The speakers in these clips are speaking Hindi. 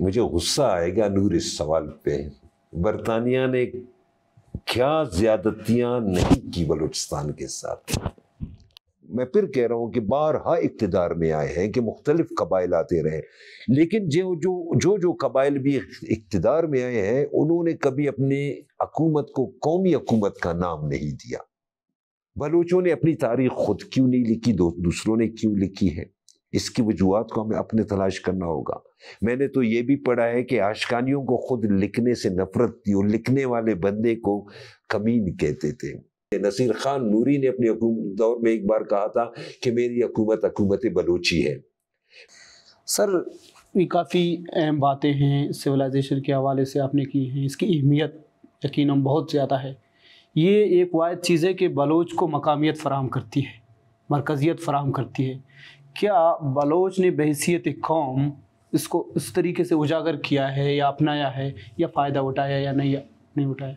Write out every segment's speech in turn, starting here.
मुझे गुस्सा आएगा नूर इस सवाल पे बरतानिया ने क्या ज्यादतियां नहीं की बलूचिस्तान के साथ मैं फिर कह रहा हूं कि बारहा इकतदार में आए हैं कि मुख्तलिफ कबाइल आते रहे लेकिन जो जो जो जो कबाइल भी इकतदार में आए हैं उन्होंने कभी अपने हकूमत को कौमी हकूमत का नाम नहीं दिया बलोचों ने अपनी तारीख खुद क्यों नहीं लिखी दूसरों ने क्यों लिखी है इसकी वजूहत को हमें अपने तलाश करना होगा मैंने तो ये भी पढ़ा है कि आशकानियों को खुद लिखने से नफरत थी और लिखने वाले बंदे को कमीन कहते थे नसीर खान नूरी ने अपने दौर में एक बार कहा था कि मेरी हकूमत हकूमत बलोची है सर ये काफ़ी अहम बातें हैं सिविलाइजेशन के हवाले से आपने की हैं इसकी अहमियत यकीन बहुत ज़्यादा है ये एक वायद चीज़ है कि बलोच को मकामियत फ़राम करती है मरकज़ियत फ़राम करती है क्या बलोच ने बहसीत कौम इसको इस तरीके से उजागर किया है या अपनाया है या फ़ायदा उठाया या नहीं नहीं उठाया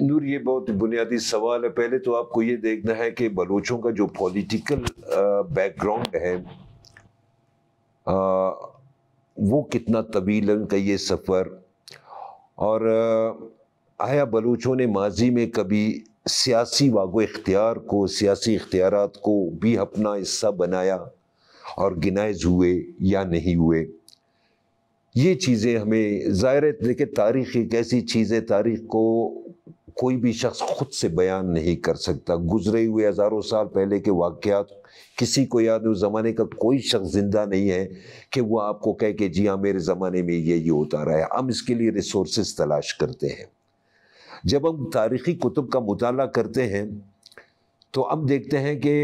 नूर ये बहुत बुनियादी सवाल है पहले तो आपको ये देखना है कि बलोचों का जो पॉलिटिकल बैकग्राउंड है आ, वो कितना तवील का ये सफ़र और आया बलोचों ने माजी में कभी सियासी वागो इख्तियार को सियासी इख्तियार को भी अपना हिस्सा बनाया और गिनाइज हुए या नहीं हुए ये चीज़ें हमें ज़ाहिर है देखिए तारीख़ एक ऐसी चीज़ है तारीख़ को कोई भी शख्स खुद से बयान नहीं कर सकता गुजरे हुए हज़ारों साल पहले के वाक़ात किसी को याद उस ज़माने का कोई शख्स ज़िंदा नहीं है कि वह आपको कह के जी हाँ मेरे ज़माने में ये ये होता रहा है हम इसके लिए रिसोर्स तलाश करते हैं जब हम तारीख़ी कुतुब का मताल करते हैं तो हम देखते हैं कि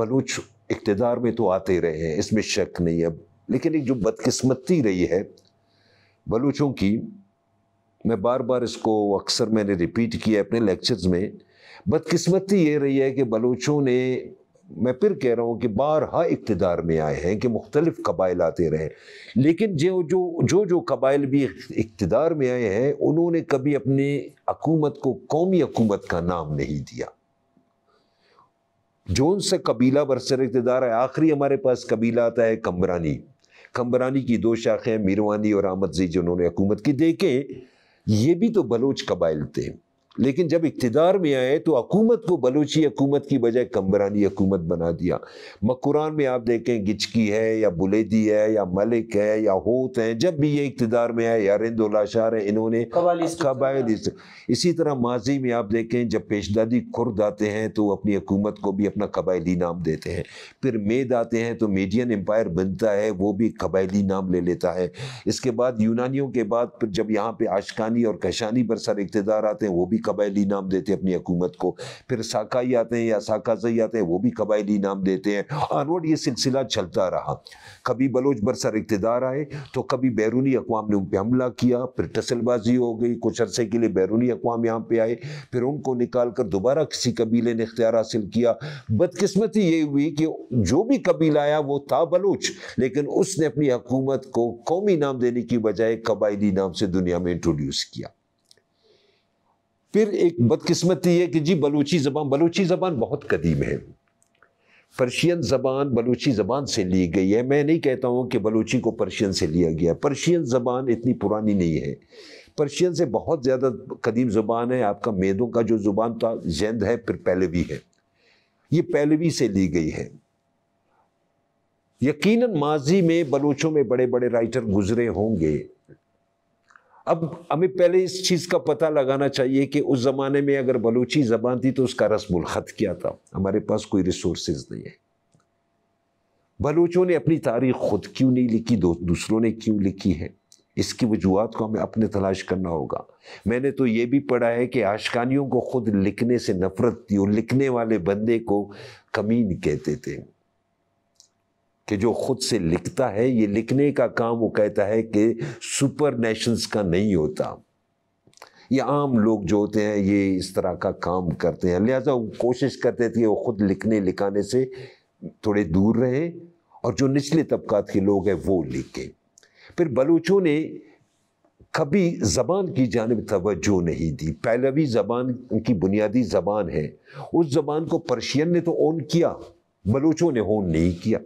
बलूच इकतदार में तो आते रहे हैं इसमें शक नहीं है लेकिन एक जो बदकस्मती रही है बलूचों की मैं बार बार इसको अक्सर मैंने रिपीट किया अपने लेक्चर्स में बदकस्मती ये रही है कि बलूचों ने मैं फिर कह रहा हूँ कि बारहा इकतदार में आए हैं कि मुख्तलिफ कबाइल आते रहे लेकिन जो जो जो जो कबाइल भी इकतदार में आए हैं उन्होंने कभी अपने हकूमत को कौमी हकूमत का नाम नहीं दिया जोन से कबीला बरसर इकतदार है आखिरी हमारे पास कबीला आता है कम्बरानी कम्बरानी की दो शाखें मीरवानी और आमदजी जिन्होंने हकूमत की देखें ये भी तो बलोच कबाइल थे लेकिन जब इकतदार में आए तो हकूमत को बलूची हकूमत की बजाय कम्बरानी हकूमत बना दिया मकुरान में आप देखें गिचकी है या बुलेदी है या मलिक है या होत हैं जब भी ये इकतदार में आए या रिंदोला शार है इन्होंने कबाइल इसी तरह माजी में आप देखें जब पेशदादी खुर्द आते हैं तो अपनी हकूमत को भी अपना कबायली नाम देते हैं फिर मेद आते हैं तो मेडियन एम्पायर बनता है वो भी कबायली नाम ले लेता है इसके बाद यूनानियों के बाद जब यहाँ पे आशकानी और कशानी पर सर इकतदार आते हैं वो भी कबायली नाम देते हैं अपनी हुकूमत को फिर साकाई आते हैं या साकाजई आते हैं वो भी कबायली नाम देते हैं आनवर्ड ये सिलसिला चलता रहा कभी बलोच बरसर इकतदार आए तो कभी बैरूनी अकवाम ने उन पर हमला किया फिर टसलबाजी हो गई कुछ अरसे के लिए बैरूनी अकवाम यहाँ पर आए फिर उनको निकाल कर दोबारा किसी कबीले ने इख्तियार हासिल किया बदकस्मती ये हुई कि जो भी कबीला आया वो था बलोच लेकिन उसने अपनी हकूमत को कौमी नाम देने की बजाय कबायली नाम से दुनिया में इंट्रोड्यूस किया फिर एक बदकिस्मती है कि जी बलूची ज़बान बलूची ज़बान बहुत कदीम है पर्शियन ज़बान बलूची ज़बान से ली गई है मैं नहीं कहता हूँ कि बलूची को पर्शियन से लिया गया पर्शियन ज़बान इतनी पुरानी नहीं है पर्शियन से बहुत ज़्यादा कदीम ज़ुबान है आपका मेदों का जो ज़ुबान था जैंद है फिर पहलवी है ये पहलवी से ली गई है यकीनन माजी में बलूचों में बड़े बड़े राइटर गुजरे होंगे अब हमें पहले इस चीज़ का पता लगाना चाहिए कि उस ज़माने में अगर बलूची ज़बान थी तो उसका रस्म ख़त क्या था हमारे पास कोई रिसोर्सेज नहीं है बलूचों ने अपनी तारीख खुद क्यों नहीं लिखी दूसरों ने क्यों लिखी है इसकी वजूहत को हमें अपने तलाश करना होगा मैंने तो ये भी पढ़ा है कि आशकानियों को खुद लिखने से नफरत थी और लिखने वाले बंदे को कमीन कहते थे कि जो खुद से लिखता है ये लिखने का काम वो कहता है कि सुपर नेशंस का नहीं होता ये आम लोग जो होते हैं ये इस तरह का काम करते हैं लिहाजा वो कोशिश करते थे वो खुद लिखने लिखाने से थोड़े दूर रहें और जो निचले तबकात के लोग हैं वो लिखें फिर बलूचों ने कभी ज़बान की जानब तोज्जो नहीं दी पहलवी ज़बान की बुनियादी ज़बान है उस ज़बान को पर्शियन ने तो ओन किया बलूचों ने ओन नहीं किया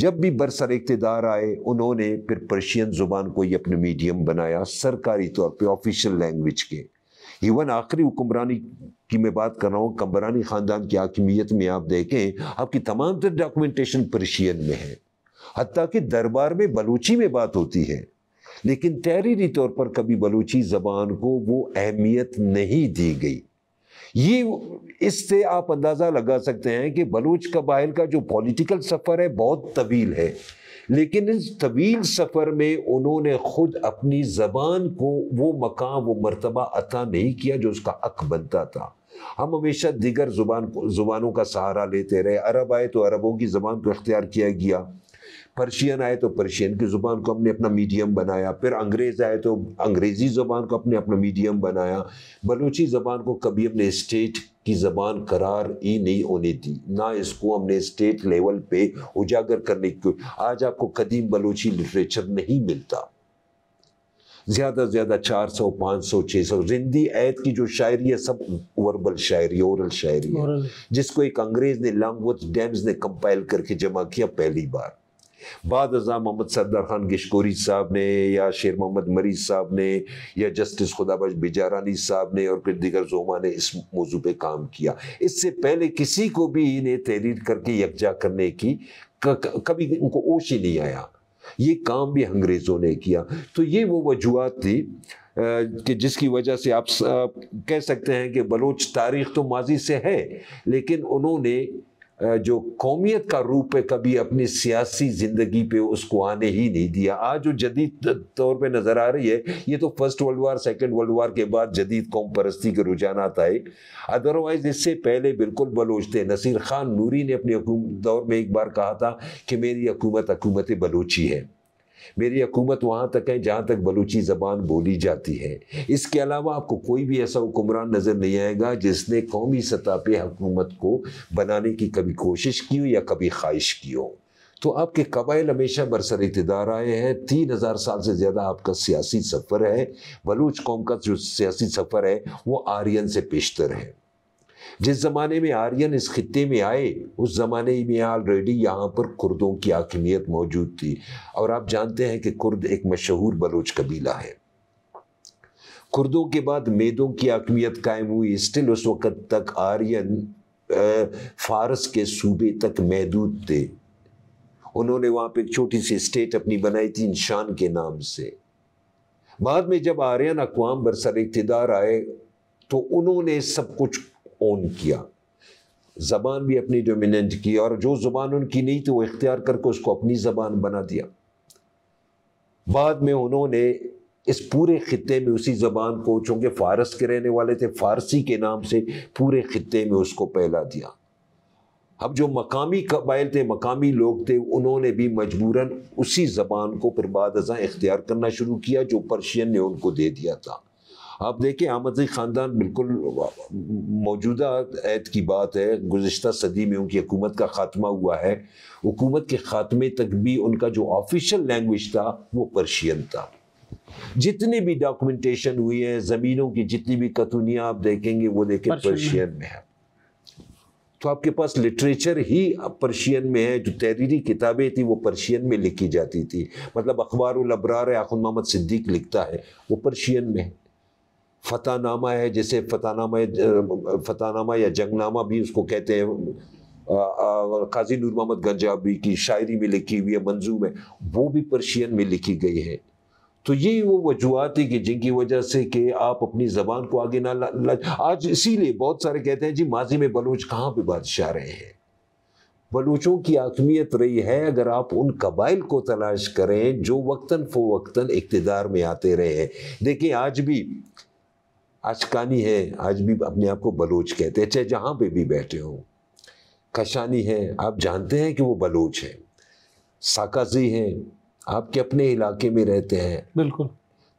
जब भी बरसर इकतदार आए उन्होंने फिर पर्शियन ज़ुबान को ही अपने मीडियम बनाया सरकारी तौर पर ऑफिशियल लैंग्वेज के इवन आखिरी हुक्मरानी की मैं बात कर रहा हूँ कम्बरानी ख़ानदान की आकमियत में आप देखें आपकी तमाम तर डॉक्यूमेंटेशन पर्शियन में है हती कि दरबार में बलूची में बात होती है लेकिन तहरीरी तौर पर कभी बलूची ज़बान को वो अहमियत नहीं दी गई ये इससे आप अंदाज़ा लगा सकते हैं कि बलूच कबाइल का जो पॉलिटिकल सफ़र है बहुत तवील है लेकिन इस तवील सफ़र में उन्होंने ख़ुद अपनी ज़बान को वो मकाम वो मरतबा अता नहीं किया जो उसका हक बनता था हम हमेशा दीगर ज़ुबान ज़ुबानों का सहारा लेते रहे अरब आए तो अरबों की ज़बान को अख्तियार किया गया पर्शियन आए तो पर्शियन की ज़ुबान को हमने अपना मीडियम बनाया फिर अंग्रेज़ आए तो अंग्रेज़ी ज़बान को अपने अपना मीडियम बनाया बलूची ज़बान को कभी हमने स्टेट की ज़बान करार ही नहीं होने दी ना इसको हमने स्टेट लेवल पे उजागर करने की आज आपको कदीम बलूची लिटरेचर नहीं मिलता ज़्यादा से ज़्यादा चार सौ पाँच सौ छः सौ जिंदी ऐत की जो शायरी है सब वर्बल शायरी औरल शायरी है जिसको एक अंग्रेज़ ने लॉन्ग डैम्स ने कंपाइल करके जमा किया पहली बार बाद अजा मोहम्मद सरदार खान गिशकोरी साहब ने या शेर मोहम्मद मरीज साहब ने या जस्टिस खुदाबाज बिजारानी साहब ने और फिर दिगर जोमा ने इस मौजू पर काम किया इससे पहले किसी को भी इन्हें तहरीर करके यकजा करने की कभी उनको ओश ही नहीं आया ये काम भी अंग्रेज़ों ने किया तो ये वो वजूहत थी कि जिसकी वजह से आप कह सकते हैं कि बलोच तारीख तो माजी से है लेकिन उन्होंने जो कौमियत का रूप है कभी अपनी सियासी ज़िंदगी पे उसको आने ही नहीं दिया आज जो जदीद तौर पे नज़र आ रही है ये तो first world war second world war के बाद जदीद कौम परस्ती के आता आए अदरवाइज़ इससे पहले बिल्कुल बलोच थे नसीर खान नूरी ने अपने दौर में एक बार कहा था कि मेरी हकूमत हकूमत बलोची है मेरी हुकूमत वहाँ तक है जहाँ तक बलूची ज़बान बोली जाती है इसके अलावा आपको कोई भी ऐसा हुक्मरान नज़र नहीं आएगा जिसने कौमी सतह पर हकूमत को बनाने की कभी कोशिश की हो या कभी ख्वाहिश की हो तो आपके कबाइल हमेशा बरसर इतदार आए हैं तीन हज़ार साल से ज़्यादा आपका सियासी सफ़र है बलूच कौम का जो सियासी सफ़र है वो आर्यन से पेशतर है जिस ज़माने में आर्यन इस खत्े में आए उस ज़माने में ऑलरेडी यहाँ पर कुर्दों की हाकमियत मौजूद थी और आप जानते हैं कि कुर्द एक मशहूर बलोच कबीला है कुर्दों के बाद मेदों की हाकमियत कायम हुई स्टिल उस वक़्त तक आर्यन फारस के सूबे तक महदूद थे उन्होंने वहाँ पर एक छोटी सी स्टेट अपनी बनाई थी इंशान के नाम से बाद में जब आर्यन अकवाम बरसर इकतदार आए तो उन्होंने सब कुछ ओन किया ज़बान भी अपनी डोमिनेंट की और जो ज़ुबान उनकी नहीं थी वो इख्तियार करके उसको अपनी ज़बान बना दिया बाद में उन्होंने इस पूरे ख़त्े में उसी ज़बान को चूँकि फ़ारस के रहने वाले थे फ़ारसी के नाम से पूरे ख़त्े में उसको फैला दिया अब जो मकामी कबाइल थे मकामी लोग थे उन्होंने भी मजबूरन उसी ज़बान को फिर बाद अजा इख्तियार करना शुरू किया जो पर्शियन ने उनको दे दिया था आप देखें आमदी ख़ानदान बिल्कुल मौजूदा ऐत की बात है गुज्त सदी में उनकी हुकूमत का ख़ात्मा हुआ है हुकूमत के ख़ात्मे तक भी उनका जो ऑफिशियल लैंग्वेज था वो पर्शियन था जितनी भी डॉक्यूमेंटेशन हुई है ज़मीनों की जितनी भी कतूनियाँ आप देखेंगे वो देखें पर्शियन में है तो आपके पास लिटरेचर ही पर्शियन में है जो तहरीरी किताबें थी वो पर्शियन में लिखी जाती थी मतलब अखबार अखबारब्रार आखुन मोहम्मद सिद्दीक लिखता है वो पर्शियन में है फतानामा है जैसे फतानामा फतानामा या जंगनामा भी उसको कहते हैं काजी नूर मोहम्मद गंजाबी की शायरी में लिखी हुई है मंजूम है वो भी पर्शियन में लिखी गई है तो ये वो वजूहत है कि जिनकी वजह से कि आप अपनी ज़बान को आगे ना ला, ला आज इसीलिए बहुत सारे कहते हैं जी माजी में बलूच कहाँ पे बादशाह रहे हैं बलूचों की आकमियत रही है अगर आप उन कबाइल को तलाश करें जो वक्ता फ़ो वक्ता इकतदार में आते रहे हैं देखिए आज भी अचकानी है आज भी अपने आप को बलोच कहते हैं चाहे जहाँ पे भी बैठे हों कशानी है आप जानते हैं कि वो बलोच है साकाजी हैं आपके अपने इलाके में रहते हैं बिल्कुल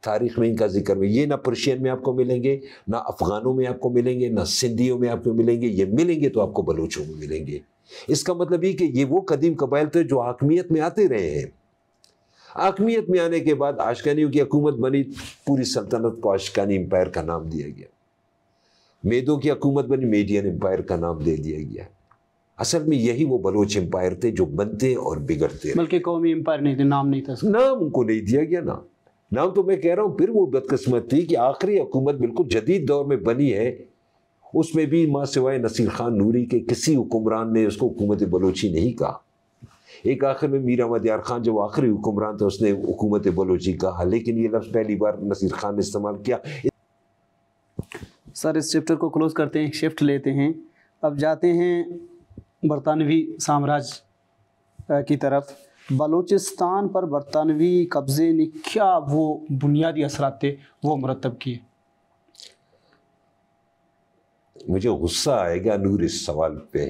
तारीख में इनका जिक्र में ये ना पर्शियन में आपको मिलेंगे ना अफ़गानों में आपको मिलेंगे ना सिंधियों में आपको मिलेंगे ये मिलेंगे तो आपको बलोचों में मिलेंगे इसका मतलब ये कि ये वो कदीम कबाइल थे जो आकमियत में आते रहे हैं आकमियत में आने के बाद आशकानियों की हकूमत बनी पूरी सल्तनत को आशकानी एम्पायर का नाम दिया गया मेदों की हकूमत बनी मेडियन एम्पायर का नाम दे दिया गया असल में यही वो बलोच एम्पायर थे जो बनते और बिगड़ते बल्कि कौमी एम्पायर नहीं थे नाम नहीं था नाम उनको नहीं दिया गया ना नाम तो मैं कह रहा हूँ फिर वो बदकस्मत थी कि आखिरी हुकूमत बिल्कुल जदीद दौर में बनी है उसमें भी माँ सिवाय नसीर खान नूरी के किसी हुक्मरान ने उसको हुकूमत बलोची नहीं कहा एक आखिर में मीरा मदयार खान जो आखिरी हुक्मरान था उसने हुकूमत बलोची कहा लेकिन ये लफ्ज़ पहली बार नसीर खान ने इस्तेमाल किया सर इस चैप्टर को क्लोज़ करते हैं शिफ्ट लेते हैं अब जाते हैं बरतानवी साम्राज्य की तरफ बलूचिस्तान पर बरतानवी कब्ज़े ने क्या वो बुनियादी असरात थे वो मरतब किए मुझे गुस्सा आएगा नूर इस सवाल पे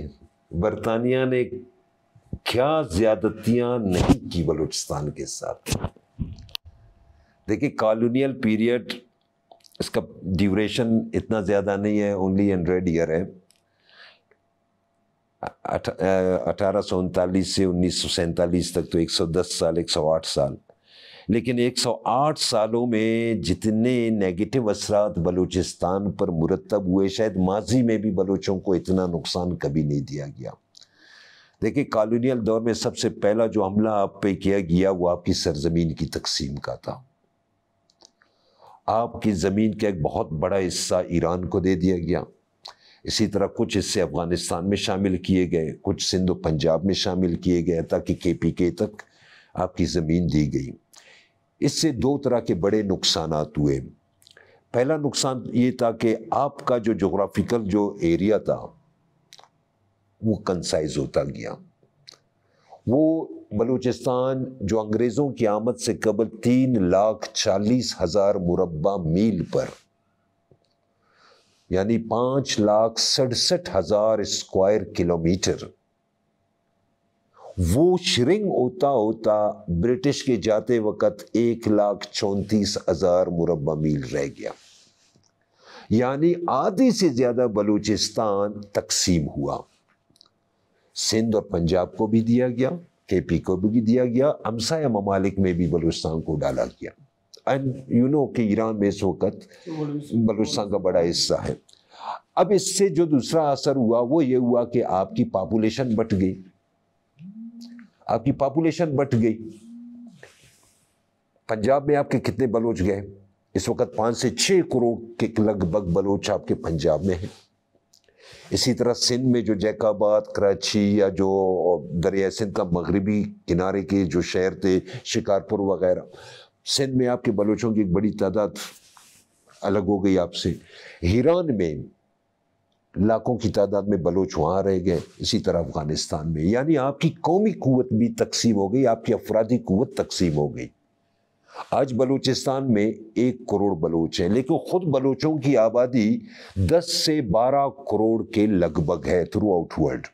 बरतानिया ने क्या ज्यादतियां नहीं की बलूचिस्तान के साथ देखिए कॉलोनियल पीरियड इसका ड्यूरेशन इतना ज़्यादा नहीं है ओनली हंड्रेड ईयर है अठारह सौ उनतालीस से उन्नीस सौ तक तो एक सौ दस साल एक सौ आठ साल लेकिन एक सौ आठ सालों में जितने नेगेटिव असरात बलूचिस्तान पर मुरतब हुए शायद माजी में भी बलूचों को इतना नुकसान कभी नहीं दिया गया देखिए कॉलोनियल दौर में सबसे पहला जो हमला आप पे किया गया वो आपकी सरजमीन की तकसीम का था आपकी ज़मीन का एक बहुत बड़ा हिस्सा ईरान को दे दिया गया इसी तरह कुछ हिस्से अफ़गानिस्तान में शामिल किए गए कुछ सिंधु पंजाब में शामिल किए गए ताकि के पी के तक आपकी ज़मीन दी गई इससे दो तरह के बड़े नुकसान हुए पहला नुकसान ये था कि आपका जो जोग्राफिकल जो एरिया था वो कंसाइज होता गया वो बलूचिस्तान जो अंग्रेज़ों की आमद से कबल तीन लाख चालीस हज़ार मुरबा मील पर यानी पांच लाख सड़सठ हज़ार स्क्वायर किलोमीटर वो श्रिंग होता होता ब्रिटिश के जाते वक्त एक लाख चौंतीस हज़ार मुरबा मील रह गया यानी आधी से ज़्यादा बलूचिस्तान तकसीम हुआ सिंध और पंजाब को भी दिया गया के पी को भी दिया गया हमसाया ममालिक में भी बलूचिस्तान को डाला गया एंड यू नो कि ईरान में इस वक्त बलूचिस्तान का बड़ा हिस्सा है अब इससे जो दूसरा असर हुआ वो ये हुआ कि आपकी पॉपुलेशन बट गई आपकी पॉपुलेशन बट गई पंजाब में आपके कितने बलोच गए इस वक्त पाँच से छः करोड़ के लगभग बलोच आपके पंजाब में हैं इसी तरह सिंध में जो जैकाबाद कराची या जो दरिया सिंध का मगरबी किनारे के जो शहर थे शिकारपुर वगैरह सिंध में आपके बलोचों की एक बड़ी तादाद अलग हो गई आपसे हिरान में लाखों की तादाद में बलोच वहाँ रह गए इसी तरह अफ़गानिस्तान में यानी आपकी कौमी क़वत भी तकसीम हो गई आपकी अफराधी क़वत तकसीम हो गई आज बलूचिस्तान में एक करोड़ बलूच है लेकिन ख़ुद बलूचों की आबादी 10 से 12 करोड़ के लगभग है थ्रू आउट वर्ल्ड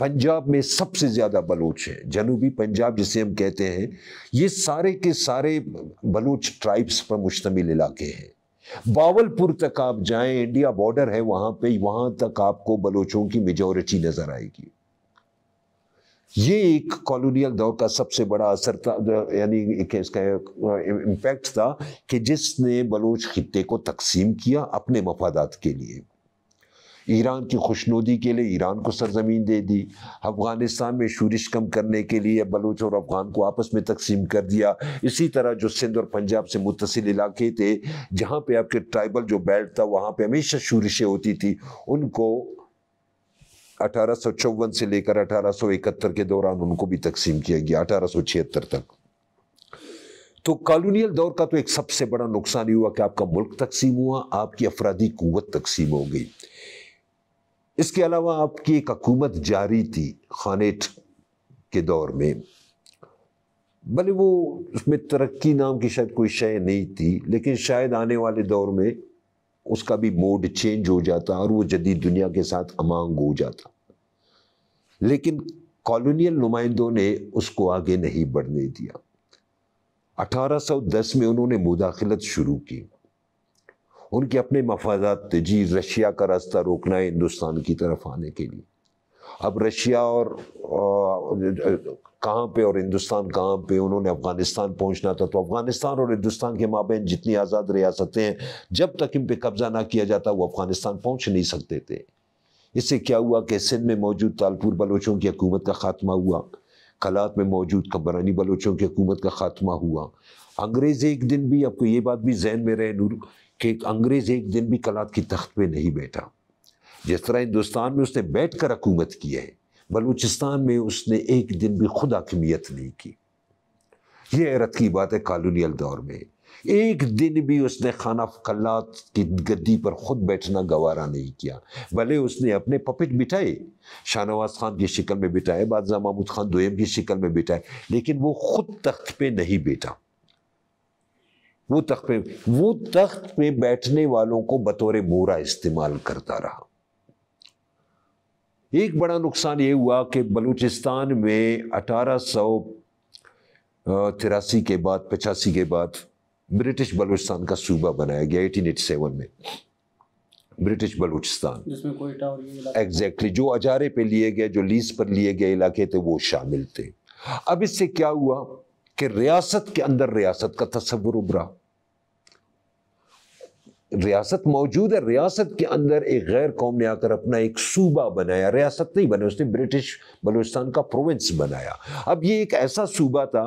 पंजाब में सबसे ज़्यादा बलूच है जनूबी पंजाब जिसे हम कहते हैं ये सारे के सारे बलूच ट्राइब्स पर मुश्तमिल इलाके हैं बावलपुर तक आप जाएं इंडिया बॉर्डर है वहां पे वहां तक आपको बलोचों की मेजोरिटी नज़र आएगी ये एक कॉलोनियल दौर का सबसे बड़ा असर था यानी एक इसका इम्पैक्ट था कि जिसने बलोच खत्े को तकसीम किया अपने मफादात के लिए ईरान की खुशनुदी के लिए ईरान को सरजमीन दे दी अफ़गानिस्तान में शूरिश कम करने के लिए बलोच और अफ़गान को आपस में तकसीम कर दिया इसी तरह जो सिंध और पंजाब से मुतसिल इलाके थे जहाँ पे आपके ट्राइबल जो बेल्ट था वहाँ पे हमेशा शूरिशें होती थी उनको अठारह से लेकर अठारह के दौरान उनको भी तकसीम किया गया अठारह तक तो कॉलोनियल दौर का तो एक सबसे बड़ा नुकसान ये हुआ कि आपका मुल्क तकसीम हुआ आपकी अफराधी कुत तकसीम हो गई इसके अलावा आपकी एक हकूमत जारी थी खानेट के दौर में भले वो उसमें तरक्की नाम की शायद कोई शय नहीं थी लेकिन शायद आने वाले दौर में उसका भी मोड चेंज हो जाता और वो जदीद दुनिया के साथ अमांग हो जाता लेकिन कॉलोनियल नुमाइंदों ने उसको आगे नहीं बढ़ने दिया 1810 में उन्होंने मुदाखलत शुरू की उनके अपने मफादात जी रशिया का रास्ता रोकना है हिंदुस्तान की तरफ आने के लिए अब रशिया और कहाँ पे और हिंदुस्तान कहाँ पे उन्होंने अफ़गानिस्तान पहुँचना था तो अफ़गानिस्तान और हिंदुस्तान के माबेन जितनी आज़ाद रियासतें हैं जब तक इन पर कब्ज़ा ना किया जाता वो अफ़गानिस्तान पहुँच नहीं सकते थे इससे क्या हुआ कि सिंध में मौजूद तालपुर बलोचों की हकूमत का ख़ात्मा हुआ कलात में मौजूद कब्बरानी बलोचों की हकूमत का ख़ात्मा हुआ अंग्रेज़ एक दिन भी आपको ये बात भी जहन में रहे नूर कि अंग्रेज़ एक दिन भी कलात की तख्त पर नहीं बैठा जिस तरह हिंदुस्तान में उसने बैठ कर हकूमत की है बलूचिस्तान में उसने एक दिन भी खुद अकमियत नहीं की यह हैरत की बात है कॉलोनियल दौर में एक दिन भी उसने खाना खल्लात की गद्दी पर खुद बैठना गवारा नहीं किया भले उसने अपने पपिट बिठाए शाहनवाज खान की शिकल में बिठाए बादशाह महमूद खान दोयम की शिकल में बिठाए लेकिन वो खुद तख्त पे नहीं बैठा वो तख्त पे वो तख्त पे बैठने वालों को बतौर मोरा इस्तेमाल करता रहा एक बड़ा नुकसान ये हुआ कि बलूचिस्तान में अठारह सौ तिरासी के बाद पचासी के बाद ब्रिटिश बलूचिस्तान का सूबा बनाया गया एटीन एटी सेवन में ब्रिटिश बलूचिस्तान एग्जैक्टली जो अजारे पे लिए गए जो लीज पर लिए गए इलाके थे वो शामिल थे अब इससे क्या हुआ कि रियासत के अंदर रियासत का तस्वुर उभरा रियासत मौजूद है रियासत के अंदर एक गैर कौम ने आकर अपना एक सूबा बनाया रियासत नहीं बना उसने ब्रिटिश बलोचिस्तान का प्रोविंस बनाया अब ये एक ऐसा सूबा था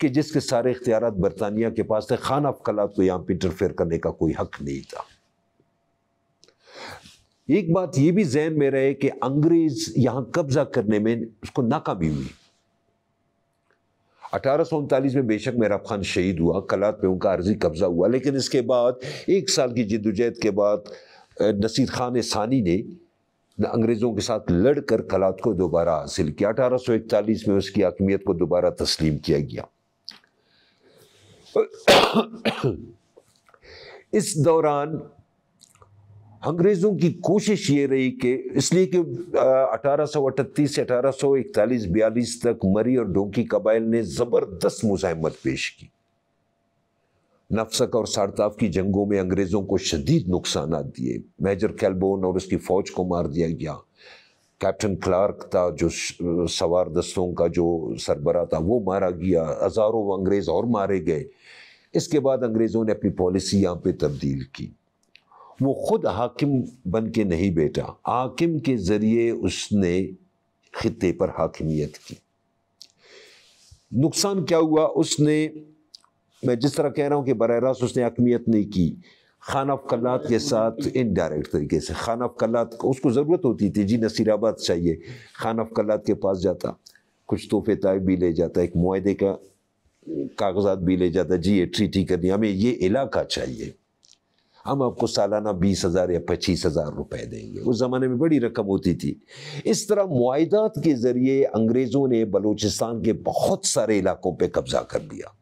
कि जिसके सारे इख्तियार बरतानिया के पास थे खान अफ कला को यहाँ पर इंटरफेयर करने का कोई हक नहीं था एक बात ये भी जहन में रहे कि अंग्रेज़ यहाँ कब्जा करने में उसको नाकामी हुई अठारह में बेशक मेरा खान शहीद हुआ कलात पे उनका अर्जी कब्जा हुआ लेकिन इसके बाद एक साल की जद्दोजहद के बाद नसीर खान सानी ने अंग्रेज़ों के साथ लड़कर कलात को दोबारा हासिल किया अठारह में उसकी अकमियत को दोबारा तस्लीम किया गया इस दौरान अंग्रेज़ों की कोशिश ये रही कि इसलिए कि अठारह सौ से अठारह सौ इकतालीस बयालीस तक मरी और डोंकी कबाइल ने ज़बरदस्त मुजाहमत पेश की नफसक और सारताफ की जंगों में अंग्रेज़ों को शदीद नुकसान दिए मेजर कैलबोन और उसकी फ़ौज को मार दिया गया कैप्टन क्लार्क था जो सवार दस्तों का जो सरबरा था वो मारा गया हज़ारों अंग्रेज़ और मारे गए इसके बाद अंग्रेज़ों ने अपनी पॉलिसी यहाँ पे तब्दील की वो ख़ुद हाकिम बन के नहीं बैठा हाकिम के ज़रिए उसने ख़त्े पर हाकिमियत की नुकसान क्या हुआ उसने मैं जिस तरह कह रहा हूँ कि बर रास्त उसने हकमियत नहीं की खान कलात के साथ इनडायरेक्ट तरीके से खान अफकलात उसको ज़रूरत होती थी जी नसीराबाद चाहिए खान कलात के पास जाता कुछ तोहफे तय भी ले जाता एक माहे का कागजात भी ले जाता जी ये ट्रीटी करनी हमें ये इलाका चाहिए हम आपको सालाना बीस हज़ार या पच्चीस हज़ार रुपए देंगे उस ज़माने में बड़ी रकम होती थी इस तरह माहदात के ज़रिए अंग्रेज़ों ने बलूचिस्तान के बहुत सारे इलाकों पर कब्ज़ा कर लिया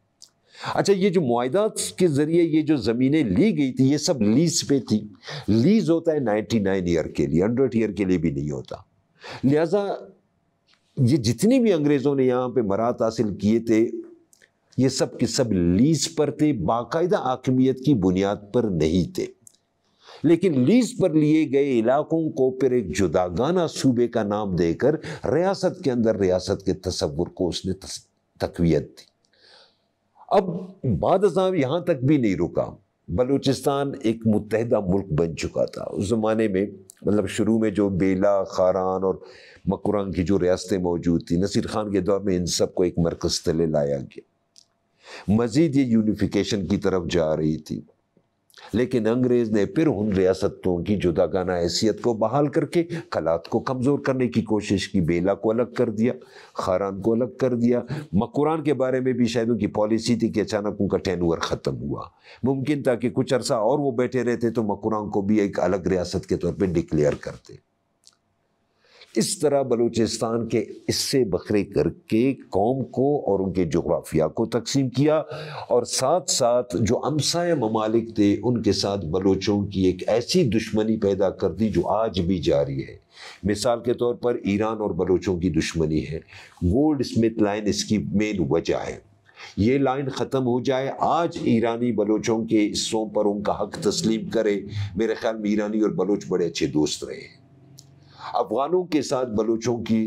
अच्छा ये जो मुआदात के ज़रिए ये जो ज़मीनें ली गई थी ये सब लीज पे थी लीज होता है नाइन्टी नाइन ईयर के लिए हंड्रेड ईयर के लिए भी नहीं होता लिहाजा ये जितनी भी अंग्रेज़ों ने यहाँ पे मरात हासिल किए थे ये सब के सब लीज पर थे बाकायदा आकमियत की बुनियाद पर नहीं थे लेकिन लीज पर लिए गए इलाकों को फिर एक जुदागाना सूबे का नाम देकर रियासत के अंदर रियासत के तस्वुर को उसने तकवीत दी अब बाद यहाँ तक भी नहीं रुका बलूचिस्तान एक मुतहदा मुल्क बन चुका था उस ज़माने में मतलब शुरू में जो बेला खारान और मकुरान की जो रियासतें मौजूद थी नसीर खान के दौर में इन सब को एक मरकज़ तले लाया गया मज़ीद ये यूनिफिकेशन की तरफ जा रही थी लेकिन अंग्रेज़ ने फिर उन रियासतों की जुदागाना हैसियत को बहाल करके कलात को कमज़ोर करने की कोशिश की बेला को अलग कर दिया खारान को अलग कर दिया मकुरान के बारे में भी शायद उनकी पॉलिसी थी कि अचानक उनका टेनवर ख़त्म हुआ मुमकिन था कि कुछ अरसा और वो बैठे रहते तो मकुरान को भी एक अलग रियासत के तौर पर डिक्लेयर करते इस तरह बलूचिस्तान के इससे बकरे करके कौम को और उनके जोग्राफिया को तकसीम किया और साथ साथ जो हमसाय ममालिक थे उनके साथ बलोचों की एक ऐसी दुश्मनी पैदा कर दी जो आज भी जारी है मिसाल के तौर पर ईरान और बलोचों की दुश्मनी है गोल्ड स्मिथ लाइन इसकी मेन वजह है ये लाइन ख़त्म हो जाए आज ईरानी बलोचों के हिस्सों पर उनका हक तस्लीम करे मेरे ख्याल में ईरानी और बलोच बड़े अच्छे दोस्त रहे हैं अफ़गानों के साथ बलूचों की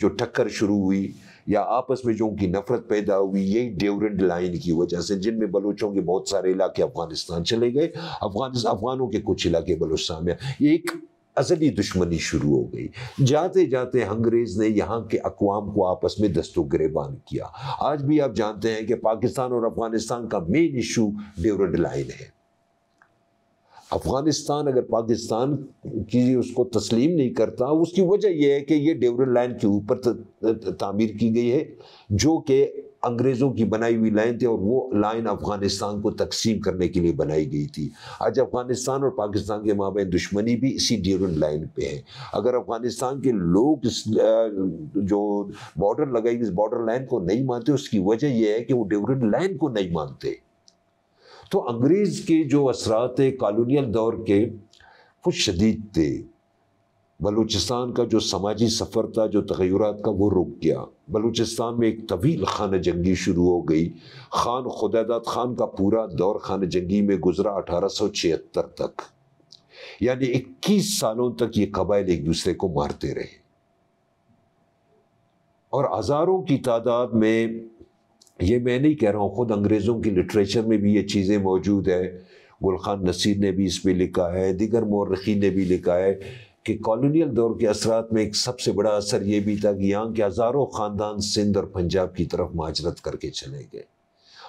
जो टक्कर शुरू हुई या आपस में जो उनकी नफरत पैदा हुई यही डेवरेंट लाइन की वजह से जिनमें बलोचों के बहुत सारे इलाके अफगानिस्तान चले गए अफगानिस्तान अफगानों के कुछ इलाके बलोचस्तान में एक असली दुश्मनी शुरू हो गई जाते जाते अंग्रेज़ ने यहाँ के अकवाम को आपस में दस्तो गिरेबान किया आज भी आप जानते हैं कि पाकिस्तान और अफगानिस्तान का मेन इशू डेवरेंट लाइन है अफगानिस्तान अगर पाकिस्तान की उसको तस्लीम नहीं करता उसकी वजह यह है कि ये डेवरल लाइन के ऊपर तामीर की गई है जो कि अंग्रेज़ों की बनाई हुई लाइन थी और वो लाइन अफ़गानिस्तान को तकसीम करने के लिए बनाई गई थी आज अफ़गानिस्तान और पाकिस्तान के माबे दुश्मनी भी इसी ड्यूरन लाइन पे है अगर अफ़गानिस्तान के लोग इस जो बॉर्डर लगाई इस बॉर्डर लाइन को नहीं मानते उसकी वजह यह है कि वो ड्यूरन लाइन को नहीं मानते तो अंग्रेज़ के जो असरात कॉलोनियल दौर के वो शदीद थे बलूचिस्तान का जो समाजी सफ़र था जो तगैरत का वो रुक गया बलूचिस्तान में एक तवील खाना जंगी शुरू हो गई खान खुदादात खान का पूरा दौर खाना जंगी में गुजरा अठारह सौ छिहत्तर तक यानी इक्कीस सालों तक ये कबाइल एक दूसरे को मारते रहे और हज़ारों की तादाद में ये मैं नहीं कह रहा हूँ खुद अंग्रेज़ों की लिटरेचर में भी ये चीज़ें मौजूद है गुलखान नसीर ने भी इस पर लिखा है दिगर मौरखी ने भी लिखा है कि कॉलोनियल दौर के असरात में एक सबसे बड़ा असर ये भी था कि यहाँ के हज़ारों ख़ानदान सिंध और पंजाब की तरफ माजरत करके चले गए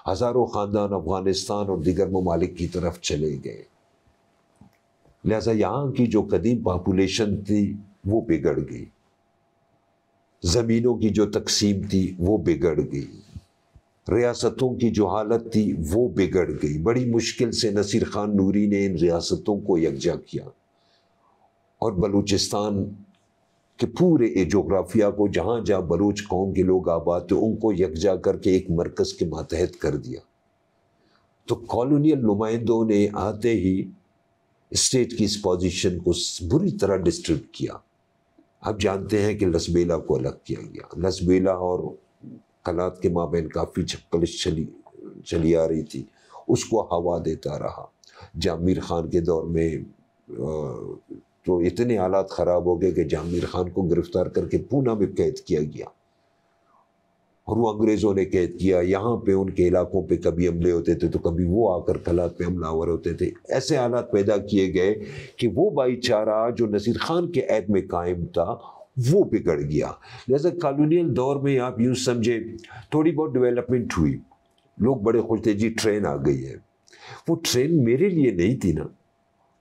हज़ारों ख़ानदान अफ़गानिस्तान और दिगर ममालिक की तरफ चले गए लिहाजा यहाँ की जो कदीम पापुलेशन थी वो बिगड़ गई ज़मीनों की जो तकसीम थी वो बिगड़ गई रियासतों की जो हालत थी वो बिगड़ गई बड़ी मुश्किल से नसीर खान नूरी ने इन रियासतों को यकजा किया और बलूचिस्तान के पूरे जोग्राफिया को जहाँ जहाँ बलूच कौम के लोग आबाद थे उनको यकजा करके एक मरकज़ के मातहत कर दिया तो कॉलोनियल नुमाइंदों ने आते ही स्टेट की इस पोजीशन को बुरी तरह डिस्टर्ब किया आप जानते हैं कि लसबेला को अलग किया गया लसबेला और खलात के माबेन काफ़ी चक्कलिश चली चली आ रही थी उसको हवा देता रहा जामिर खान के दौर में तो इतने हालात ख़राब हो गए कि जामिर खान को गिरफ्तार करके पूना में कैद किया गया और वो अंग्रेज़ों ने कैद किया यहाँ पे उनके इलाकों पे कभी हमले होते थे तो कभी वो आकर कलात पे हमलावर होते थे ऐसे हालात पैदा किए गए कि वो भाईचारा जो नसीर खान के ऐद में कायम था वो बिगड़ गया जैसे कॉलोनियल दौर में आप यूँ समझे थोड़ी बहुत डेवलपमेंट हुई लोग बड़े खुश थे जी ट्रेन आ गई है वो ट्रेन मेरे लिए नहीं थी ना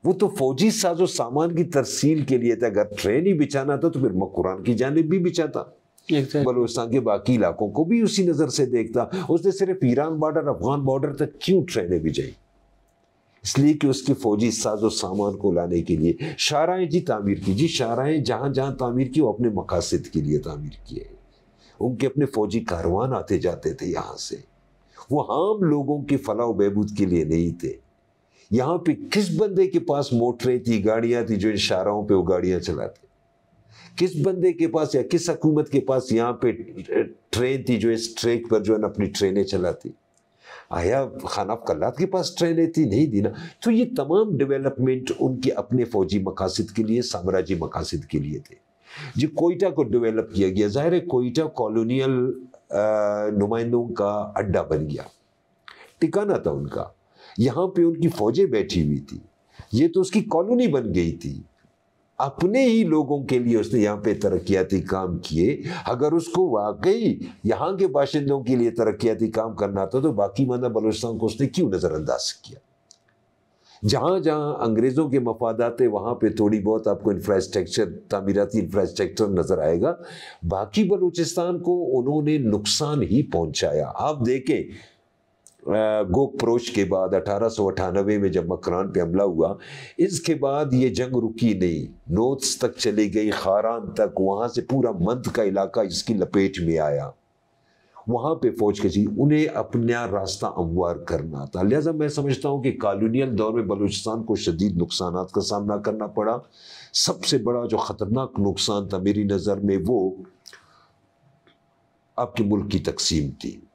वो तो फौजी साजो सामान की तरसील के लिए था अगर ट्रेन ही बिछाना था तो फिर मैं कुरान की जानब भी बिछाता बलोचिस्तान के बाकी इलाकों को भी उसी नज़र से देखता उसने सिर्फ ईरान बॉर्डर अफगान बॉर्डर तक क्यों ट्रेनें भिजाई इसलिए कि उसके फौजी साजो सामान को लाने के लिए शाहराएँ जी तामीर की जी शाहराएँ जहाँ जहाँ तामीर की वो अपने मकासद के लिए तामीर किए उनके अपने फौजी कारवान आते जाते थे यहाँ से वो आम लोगों के फलाह बहबूद के लिए नहीं थे यहाँ पे किस बंदे के पास मोटरें थी गाड़ियाँ थी जो इन शाहराओं पे वो गाड़ियाँ चलाते किस बंदे के पास या किस हकूमत के पास यहाँ पे ट्रेन थी जो इस ट्रैक पर जो है अपनी ट्रेनें चलाती आया खान अफ के पास ट्रेन थी नहीं दी ना तो ये तमाम डेवलपमेंट उनके अपने फौजी मकासद के लिए साम्राज्य मकासद के लिए थे जो कोयटा को डेवलप किया गया ज़ाहिर है कोयटा कॉलोनियल नुमाइंदों का अड्डा बन गया टिकाना था उनका यहाँ पे उनकी फौजें बैठी हुई थी ये तो उसकी कॉलोनी बन गई थी अपने ही लोगों के लिए उसने यहाँ पे तरक्याती काम किए अगर उसको वाकई यहाँ के बाशिंदों के लिए तरक्याती काम करना था तो बाकी माना बलोचिस्तान को उसने क्यों नज़रअंदाज किया जहाँ जहाँ अंग्रेज़ों के मफाद आते वहाँ पर थोड़ी बहुत आपको इंफ्रास्ट्रक्चर तमीराती इंफ्रास्ट्रक्चर नज़र आएगा बाकी बलूचिस्तान को उन्होंने नुकसान ही पहुँचाया आप देखें गोकप्रोच के बाद अठारह में जब मकरान पे हमला हुआ इसके बाद ये जंग रुकी नहीं नोत्स तक चली गई खारान तक वहाँ से पूरा मंद का इलाका इसकी लपेट में आया वहाँ पे फौज खींची उन्हें अपना रास्ता अमवार करना था लिहाजा मैं समझता हूँ कि कॉलोनियल दौर में बलूचिस्तान को शदीद नुकसान का सामना करना पड़ा सबसे बड़ा जो ख़तरनाक नुकसान था मेरी नज़र में वो आपके मुल्क की तकसीम थी